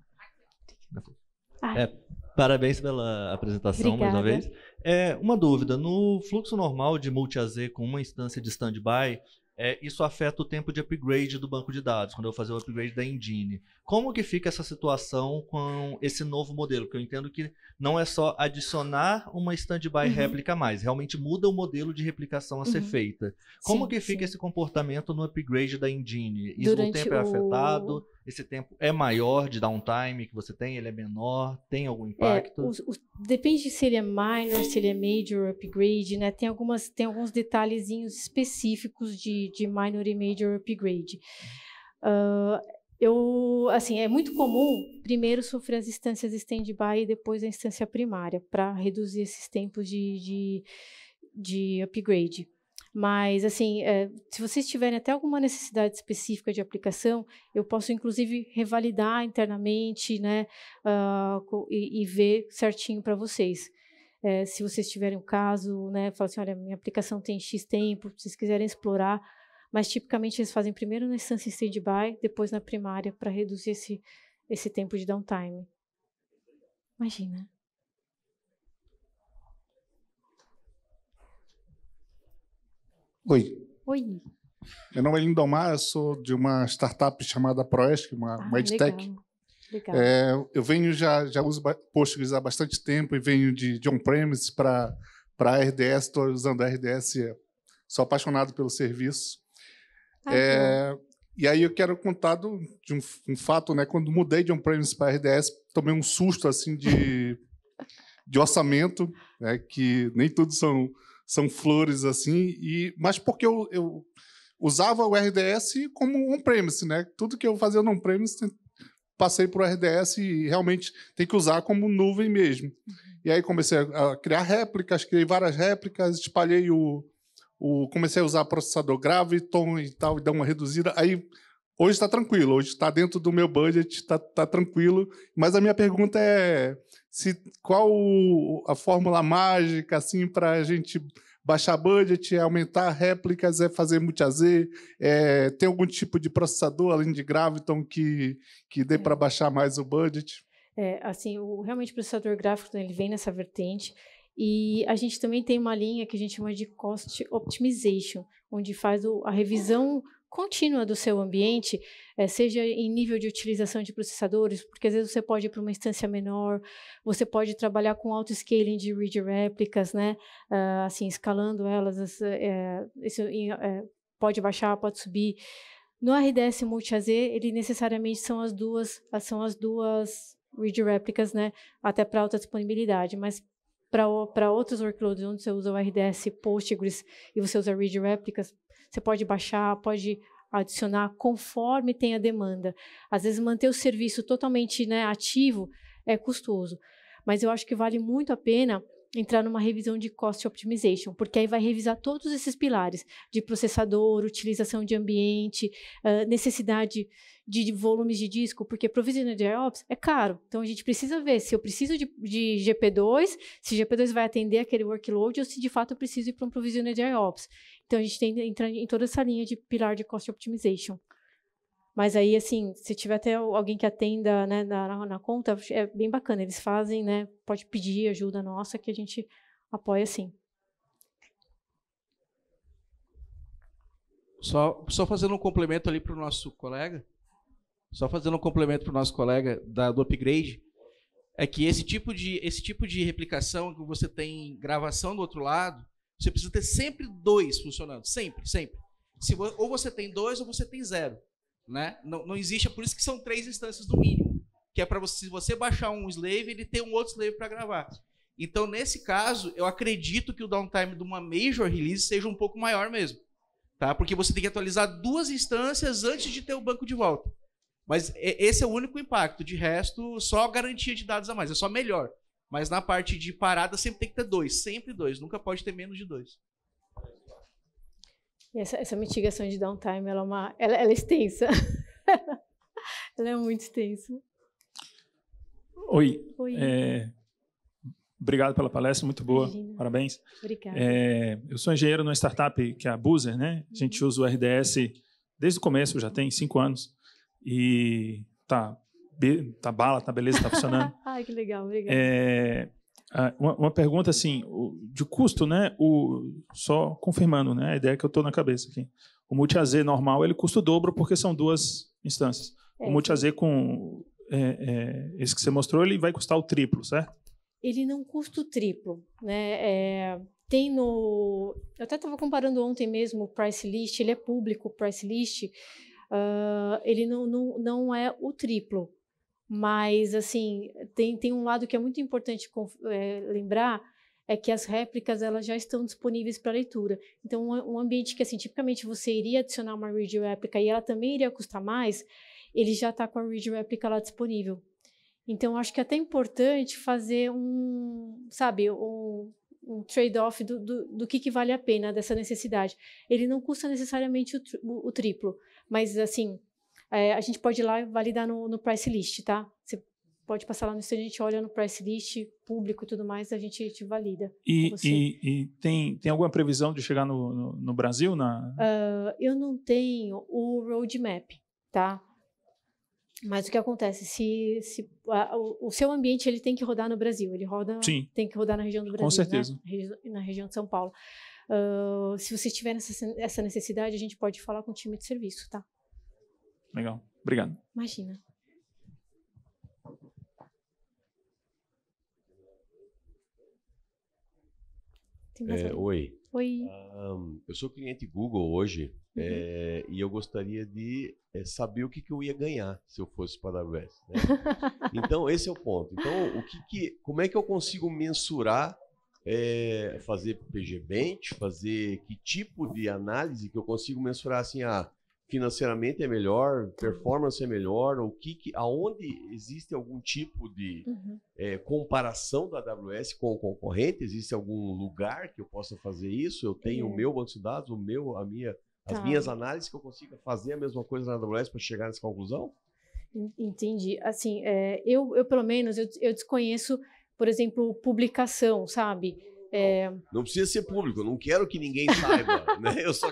Ah. É, Parabéns pela apresentação Obrigada. mais uma vez. É, uma dúvida: no fluxo normal de multi-AZ com uma instância de standby, é, isso afeta o tempo de upgrade do banco de dados, quando eu fazer o upgrade da engine. Como que fica essa situação com esse novo modelo? Porque eu entendo que não é só adicionar uma standby uhum. réplica mais, realmente muda o modelo de replicação a uhum. ser feita. Como sim, que fica sim. esse comportamento no upgrade da engine? Isso Durante o tempo é afetado? O... Esse tempo é maior de downtime que você tem? Ele é menor? Tem algum é, impacto? É, os, depende se ele é minor, se ele é major, upgrade, né? Tem, algumas, tem alguns detalhezinhos específicos de, de minor e major upgrade. Uh, eu, assim, é muito comum primeiro sofrer as instâncias stand-by e depois a instância primária, para reduzir esses tempos de, de, de upgrade. Mas, assim, é, se vocês tiverem até alguma necessidade específica de aplicação, eu posso, inclusive, revalidar internamente, né, uh, e, e ver certinho para vocês. É, se vocês tiverem o um caso, né, falar assim, olha, minha aplicação tem X tempo, se vocês quiserem explorar, mas tipicamente eles fazem primeiro na instância em stand-by, depois na primária, para reduzir esse, esse tempo de downtime. Imagina. Oi. Oi. Meu nome é Lindomar, eu sou de uma startup chamada Proesc, uma, ah, uma edtech. Legal. legal. É, eu venho, já, já uso Postgres há bastante tempo e venho de, de on-premise para RDS, estou usando a RDS, é, sou apaixonado pelo serviço. Ah, é, e aí eu quero contar do, de um, um, fato, né? Quando mudei de on-premise para RDS, tomei um susto assim de, (laughs) de orçamento, né? que nem tudo são são flores assim, e mas porque eu, eu usava o RDS como on-premise, né? Tudo que eu fazia no on-premise passei para o RDS e realmente tem que usar como nuvem mesmo. E aí comecei a criar réplicas, criei várias réplicas, espalhei o, o comecei a usar processador Graviton e tal, e dar uma reduzida. Aí Hoje está tranquilo, hoje está dentro do meu budget, está tá tranquilo. Mas a minha pergunta é se qual a fórmula mágica assim para a gente baixar budget, é aumentar réplicas, é fazer multi-AZ, é, tem algum tipo de processador além de Graviton que, que dê é. para baixar mais o budget? É, assim, o, realmente o processador gráfico ele vem nessa vertente e a gente também tem uma linha que a gente chama de cost optimization, onde faz o, a revisão contínua do seu ambiente, eh, seja em nível de utilização de processadores, porque às vezes você pode ir para uma instância menor, você pode trabalhar com auto-scaling de read replicas, né? Ah, assim, escalando elas, eh, isso eh, pode baixar, pode subir. No RDS Multi-AZ, ele necessariamente são as duas, são as duas read replicas, né? Até para alta disponibilidade, mas para outros workloads onde você usa o RDS Postgres e você usa read replicas você pode baixar, pode adicionar conforme tem a demanda. Às vezes manter o serviço totalmente né, ativo é custoso, mas eu acho que vale muito a pena entrar numa revisão de cost optimization, porque aí vai revisar todos esses pilares de processador, utilização de ambiente, uh, necessidade de, de, volumes de disco, porque provisionar IOPS é caro. Então a gente precisa ver se eu preciso de, de GP2, se GP2 vai atender aquele workload ou se de fato eu preciso ir para um provisionar IOPS Então a gente tem que entrar em toda essa linha de pilar de cost optimization. Mas aí, assim, se tiver até alguém que atenda né, na, na conta, é bem bacana. Eles fazem, né? Pode pedir ajuda nossa, que a gente apoia sim. Só, só fazendo um complemento ali para o nosso colega. Só fazendo um complemento para o nosso colega da, do upgrade. É que esse tipo, de, esse tipo de replicação que você tem gravação do outro lado, você precisa ter sempre dois funcionando. Sempre, sempre. Se, ou você tem dois ou você tem zero. Né? Não, não existe, é por isso que são três instâncias no mínimo, que é para você, se você baixar um slave, ele tem um outro slave para gravar. Então, nesse caso, eu acredito que o downtime de uma major release seja um pouco maior mesmo, tá? Porque você tem que atualizar duas instâncias antes de ter o banco de volta. Mas esse é o único impacto. De resto, só garantia de dados a mais, é só melhor. Mas na parte de parada sempre tem que ter dois, sempre dois, nunca pode ter menos de dois. Essa, essa, mitigação de downtime, ela é, uma, ela, ela é extensa. (laughs) ela é muito extensa. Oi. Oi. É, obrigado pela palestra, muito boa. Imagina. Parabéns. Obrigada. É, eu sou engenheiro numa startup que é a Boozer, né? A gente uhum. usa o RDS desde o começo, já tem cinco anos. E tá, tá bala, tá beleza, tá funcionando. (laughs) Ai, que legal, obrigado. É, ah, uma, uma, pergunta assim, de custo, né? O, só confirmando, né? A ideia que eu estou na cabeça aqui. O multi-AZ normal ele custa o dobro porque são duas instâncias. É. O multi-AZ com é, é, esse que você mostrou ele vai custar o triplo, certo? Ele não custa o triplo, né? É, tem no, eu até estava comparando ontem mesmo o price list, ele é público, o price list, uh, ele não, não, não é o triplo, mas, assim, tem, tem um lado que é muito importante é, lembrar, é que as réplicas elas já estão disponíveis para leitura. Então, um, um, ambiente que, assim, tipicamente você iria adicionar uma read réplica e ela também iria custar mais, ele já está com a read réplica lá disponível. Então, acho que é até importante fazer um, sabe, um, um trade-off do, do, do que, que, vale a pena dessa necessidade. Ele não custa necessariamente o, o, o triplo, mas, assim, é, a gente pode ir lá e validar no, no price list, tá? Você pode passar lá no estande, a gente olha no price list, público e tudo mais, a gente te valida. E, e, e tem, tem alguma previsão de chegar no, no, no Brasil? Na... Uh, eu não tenho o roadmap, tá? Mas o que acontece? Se, se a, o, o, seu ambiente ele tem que rodar no Brasil, ele roda, Sim. tem que rodar na região do Brasil, com né? certeza, né? na região de São Paulo. Uh, se você tiver essa, essa necessidade, a gente pode falar com o time de serviço, tá? Legal. Obrigado. Imagina. É, oi. Oi. Um, eu sou cliente Google hoje uhum. é, e eu gostaria de é, saber o que, que eu ia ganhar se eu fosse para a AWS. Né? (laughs) então, esse é o ponto. Então, o que que, como é que eu consigo mensurar, é, fazer PG fazer que tipo de análise que eu consigo mensurar assim, ah, financeiramente é melhor, uhum. performance é melhor, o que, que aonde existe algum tipo de uhum. é, comparação da AWS com o concorrente? Existe algum lugar que eu possa fazer isso? Eu tenho o é. meu banco de dados, o meu, a minha, tá. as minhas análises que eu consiga fazer a mesma coisa na AWS para chegar nessa conclusão? Entendi. Assim, é, eu, eu pelo menos eu, eu desconheço, por exemplo, publicação, sabe? É... Não, não precisa ser público, não quero que ninguém saiba, (laughs) né? Eu só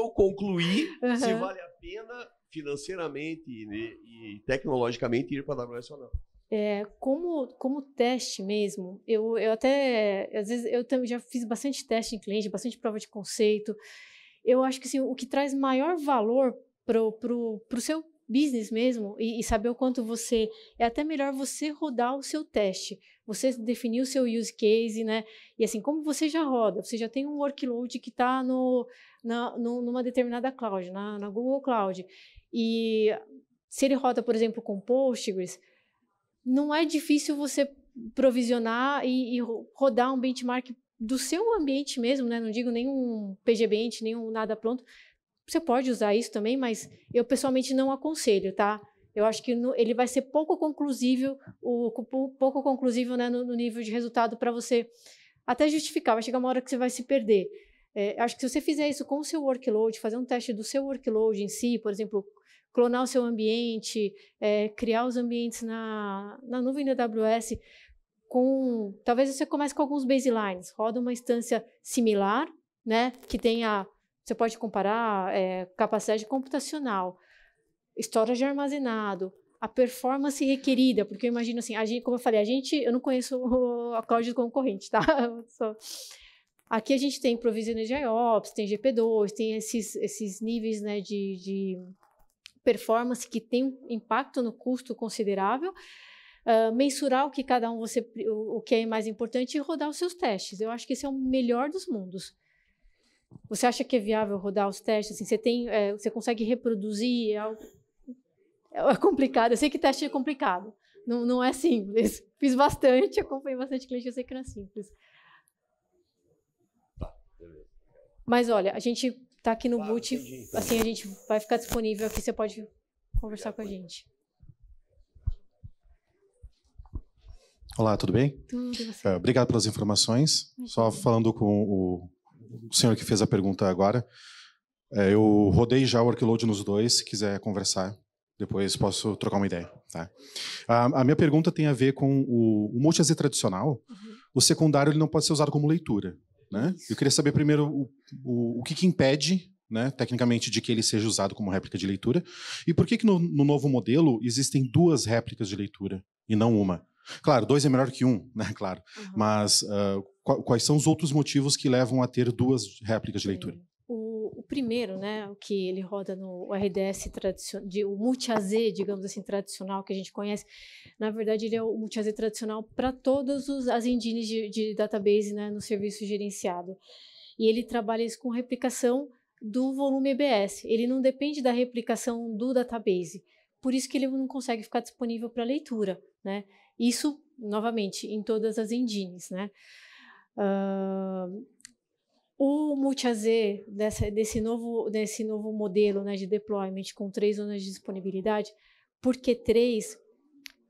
eu concluir uhum. se vale a pena financeiramente e, né, e tecnologicamente ir para a AWS ou não. É, como, como teste mesmo, eu, eu até, às vezes, eu já fiz bastante teste em cliente, bastante prova de conceito. Eu acho que assim, o que traz maior valor para o seu business mesmo e, e, saber o quanto você. É até melhor você rodar o seu teste, você definir o seu use case, né? E assim, como você já roda, você já tem um workload que está no, na, no, numa determinada cloud, na, na Google Cloud. E se ele roda, por exemplo, com Postgres, não é difícil você provisionar e, e rodar um benchmark do seu ambiente mesmo, né? Não digo nenhum PGBent, nenhum nada pronto, você pode usar isso também, mas eu pessoalmente não aconselho, tá? Eu acho que no, ele vai ser pouco conclusivo, o, pouco conclusivo né, no, no nível de resultado para você até justificar. Vai chegar uma hora que você vai se perder. É, acho que se você fizer isso com o seu workload, fazer um teste do seu workload em si, por exemplo, clonar o seu ambiente, é, criar os ambientes na, na nuvem da AWS, com talvez você comece com alguns baselines, roda uma instância similar, né, que tenha você pode comparar é, capacidade computacional, storage armazenado, a performance requerida, porque eu imagino assim, a gente, como eu falei, a gente, eu não conheço o, a cloud do concorrente, tá? (laughs) Só... Aqui a gente tem provisiones de IOPS, tem GP2, tem esses, esses níveis né, de, de performance que tem impacto no custo considerável. Uh, mensurar o que cada um você o, o que é mais importante e rodar os seus testes. Eu acho que esse é o melhor dos mundos. Você acha que é viável rodar os testes? Assim, você tem, é, você consegue reproduzir? É, algo... é, complicado. Eu sei que teste é complicado. Não, não é simples. (laughs) Fiz bastante, acompanhei bastante cliente, eu sei que não é simples. Tá, Mas olha, a gente está aqui no claro, boot, entendi, assim a gente vai ficar disponível aqui, você pode conversar com a gente. Olá, tudo bem? Tudo, é, obrigado pelas informações. Só falando com o o senhor que fez a pergunta agora. É, eu rodei já o workload nos dois, se quiser conversar, depois posso trocar uma ideia. Tá? A, a, minha pergunta tem a ver com o, o multi-AZ tradicional. Uhum. O secundário ele não pode ser usado como leitura. Né? Eu queria saber primeiro o, o, o que, que impede né, tecnicamente, de que ele seja usado como réplica de leitura? E por que, que no, no, novo modelo existem duas réplicas de leitura e não uma? Claro, dois é melhor que um, né, claro. Uhum. Mas uh, quais são os outros motivos que levam a ter duas réplicas de é, leitura? O, o primeiro, né, o que ele roda no RDS tradicional, o multi-AZ, digamos assim, tradicional que a gente conhece, na verdade ele é o multi-AZ tradicional para todas os, as engines de, de database né, no serviço gerenciado. E ele trabalha isso com replicação do volume EBS. Ele não depende da replicação do database. Por isso que ele não consegue ficar disponível para leitura, né? Isso, novamente, em todas as engines, né? Uh, o multi-AZ desse, novo, desse novo modelo né, de deployment com três zonas de disponibilidade, por que três?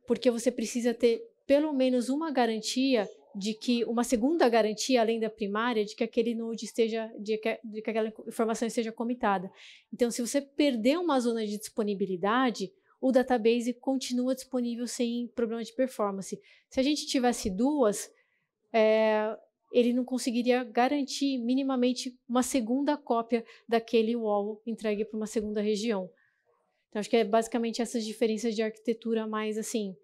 Porque você precisa ter pelo menos uma garantia de que uma segunda garantia além da primária de que aquele node esteja de que, de que, aquela informação esteja comitada. Então, se você perder uma zona de disponibilidade, o database continua disponível sem problema de performance. Se a gente tivesse duas, é, ele não conseguiria garantir minimamente uma segunda cópia daquele wall entregue para uma segunda região. Então, acho que é basicamente essas diferenças de arquitetura mais assim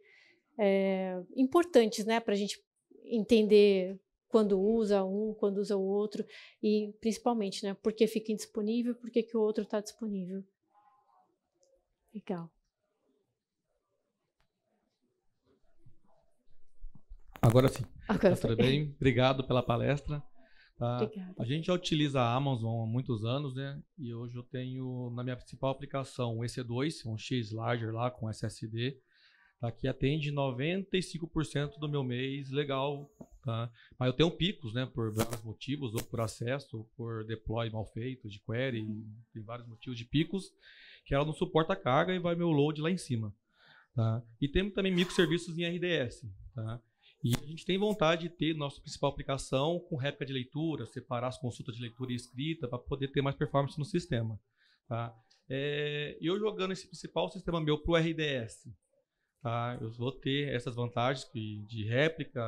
é, importantes né, para a gente entender quando usa um, quando usa o outro e principalmente né, por que fica indisponível, por que, que o outro está disponível. Legal. Agora sim. Agora tá tudo bem? Obrigado pela palestra. Tá? A gente já utiliza a Amazon há muitos anos, né? E hoje eu tenho na minha principal aplicação um EC2, um X Larger lá com SSD, tá? que atende 95% do meu mês legal. Tá? Mas eu tenho picos, né? Por vários motivos, ou por acesso, ou por deploy mal feito, de query, uhum. tem vários motivos de picos, que ela não suporta a carga e vai meu load lá em cima. Tá? E temos também microserviços em RDS. Tá? E a gente tem vontade de ter nossa principal aplicação com réplica de leitura, separar as consultas de leitura e escrita para poder ter mais performance no sistema. Tá? É, eu jogando esse principal sistema meu para o RDS, tá? eu vou ter essas vantagens de réplica,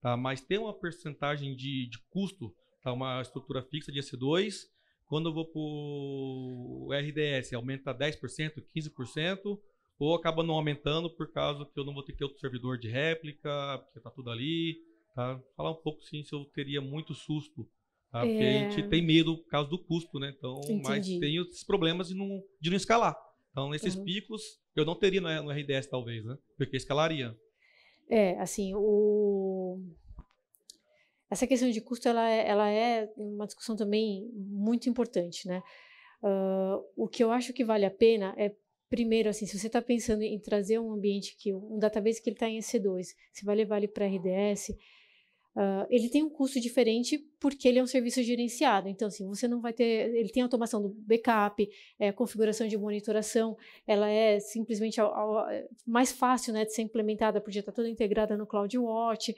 tá? mas tem uma percentagem de, de custo, tá? uma estrutura fixa de s 2 Quando eu vou para o RDS, aumenta 10%, 15% ou acaba não aumentando por causa que eu não vou ter que ter outro servidor de réplica, porque tá tudo ali. Tá? Falar um pouco sim se eu teria muito susto. Tá? Porque é... a gente é. tem medo por causa do custo, né? Então, Entendi. mas tem esses problemas de não, de não escalar. Então, nesses uhum. picos, eu não teria no RDS, talvez, né? Porque escalaria. É, assim, o... essa questão de custo, ela é, ela é uma discussão também muito importante, né? Uh, o que eu acho que vale a pena é primeiro, assim, se você está pensando em trazer um ambiente que um database que ele está em EC2, você vai levar ele para RDS, uh, ah, ele tem um custo diferente porque ele é um serviço gerenciado. Então, assim, você não vai ter, ele tem automação do backup, é, configuração de monitoração, ela é simplesmente ao, ao, é, mais fácil, né, de ser implementada, porque está toda integrada no CloudWatch. Uh,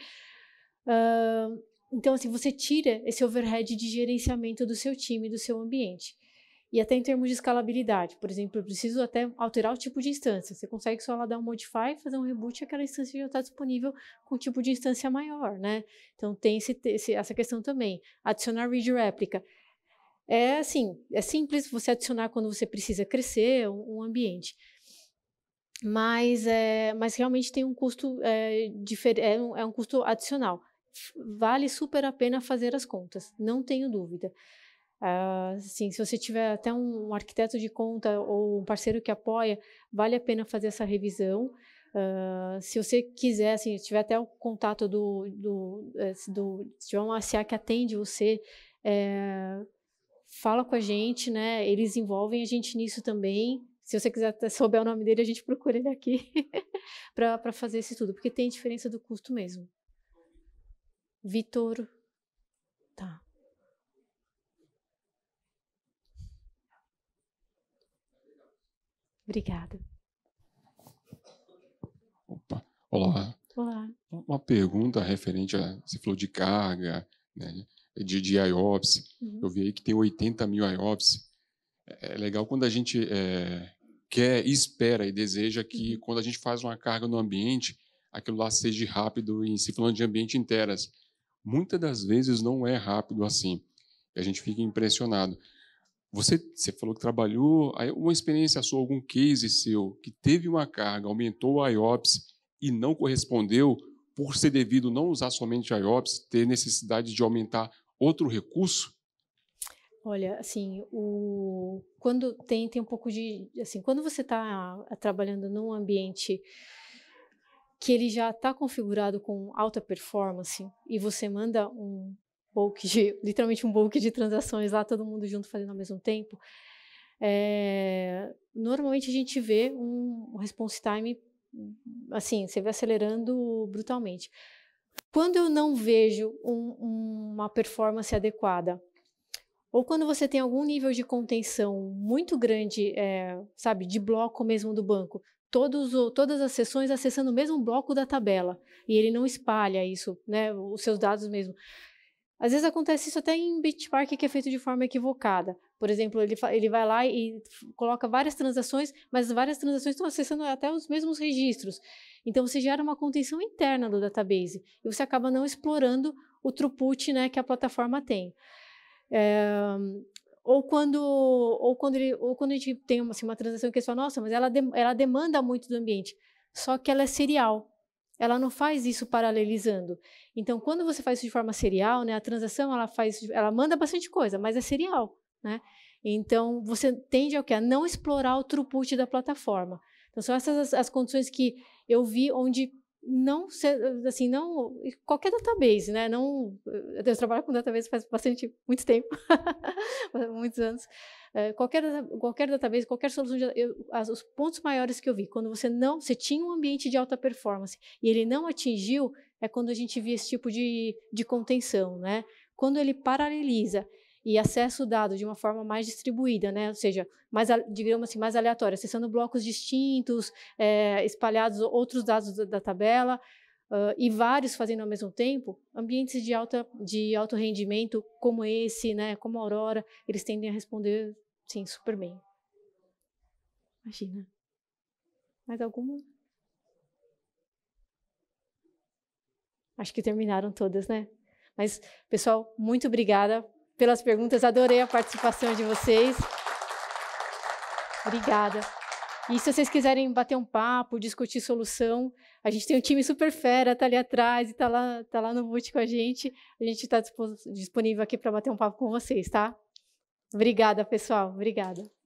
ah, então, assim, você tira esse overhead de gerenciamento do seu time, do seu ambiente. E até em termos de escalabilidade, por exemplo, eu preciso até alterar o tipo de instância. Você consegue só lá dar um modify, fazer um reboot e aquela instância já está disponível com o tipo de instância maior, né? Então tem esse, esse, essa questão também. Adicionar read replica. É assim, é simples você adicionar quando você precisa crescer um, um ambiente. Mas, é, mas realmente tem um custo é, é, um, é um custo adicional. Vale super a pena fazer as contas, não tenho dúvida. Ah, assim, se você tiver até um arquiteto de conta ou um parceiro que apoia, vale a pena fazer essa revisão. Uh, se você quiser, assim, tiver até o contato do, do, eh, do se tiver um ACA que atende você, é, fala com a gente, né? Eles envolvem a gente nisso também. Se você quiser souber o nome dele, a gente procura ele aqui (laughs) para fazer isso tudo, porque tem diferença do custo mesmo. Vitor, tá. Obrigada. Opa. Olá. Olá. Uma pergunta referente a se falou de carga, né, de, de IOPS. Uhum. Eu vi aí que tem 80 mil IOPS. É, é legal quando a gente é, quer, espera e deseja que uhum. quando a gente faz uma carga no ambiente, aquilo lá seja rápido, e se falando de ambiente internas. Muitas das vezes não é rápido assim. E a gente fica impressionado. Você, você falou que trabalhou, uma experiência sua, algum case seu, que teve uma carga, aumentou a IOPS e não correspondeu, por ser devido não usar somente a IOPS, ter necessidade de aumentar outro recurso? Olha, assim, o... quando tem, tem um pouco de. Assim, quando você está trabalhando num ambiente que ele já está configurado com alta performance e você manda um, bulk de, (laughs) literalmente um bulk de transações lá, todo mundo junto fazendo ao mesmo tempo, é, normalmente a gente vê um response time, assim, você vê acelerando brutalmente. Quando eu não vejo um, uma performance adequada, ou quando você tem algum nível de contenção muito grande, é, sabe, de bloco mesmo do banco, todos, todas as sessões acessando o mesmo bloco da tabela, e ele não espalha isso, né, os seus dados mesmo. Às vezes acontece isso até em benchmark que é feito de forma equivocada. Por exemplo, ele, ele vai lá e coloca várias transações, mas várias transações estão acessando até os mesmos registros. Então, você gera uma contenção interna do database e você acaba não explorando o throughput né, que a plataforma tem. É, ou quando ou quando ele, ou quando a gente tem uma, assim, uma transação que é só nossa, mas ela, de, ela demanda muito do ambiente. Só que ela é serial. Ela não faz isso paralelizando. Então, quando você faz isso de forma serial, né, a transação ela faz, ela manda bastante coisa, mas é serial, né? Então, você tende ao que a não explorar o throughput da plataforma. Então, são essas as, as condições que eu vi onde não assim não qualquer database né não eh, eu trabalho com database faz bastante muito tempo (laughs) muitos anos é, qualquer qualquer database qualquer solução de, eu, as, os pontos maiores que eu vi quando você não você tinha um ambiente de alta performance e ele não atingiu é quando a gente via esse tipo de, de contenção né quando ele paraleliza e acesso dado de uma forma mais distribuída, né? ou seja, mais, digamos assim, mais aleatória, acessando blocos distintos, é, espalhados outros dados da, da tabela, uh, e vários fazendo ao mesmo tempo, ambientes de, alta, de alto rendimento como esse, né? como a Aurora, eles tendem a responder, sim, super bem. Imagina. Mais alguma? Acho que terminaram todas, né? Mas, pessoal, muito obrigada pelas perguntas, adorei a participação de vocês. Obrigada. E se vocês quiserem bater um papo, discutir solução, a gente tem um time super fera, tá ali atrás e tá lá, tá lá no boot com a gente. A gente está disponível aqui para bater um papo com vocês, tá? Obrigada, pessoal. Obrigada.